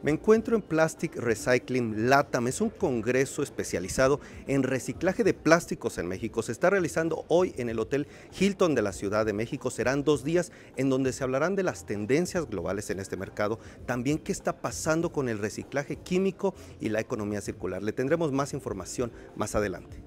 Me encuentro en Plastic Recycling LATAM, es un congreso especializado en reciclaje de plásticos en México. Se está realizando hoy en el Hotel Hilton de la Ciudad de México. Serán dos días en donde se hablarán de las tendencias globales en este mercado, también qué está pasando con el reciclaje químico y la economía circular. Le tendremos más información más adelante.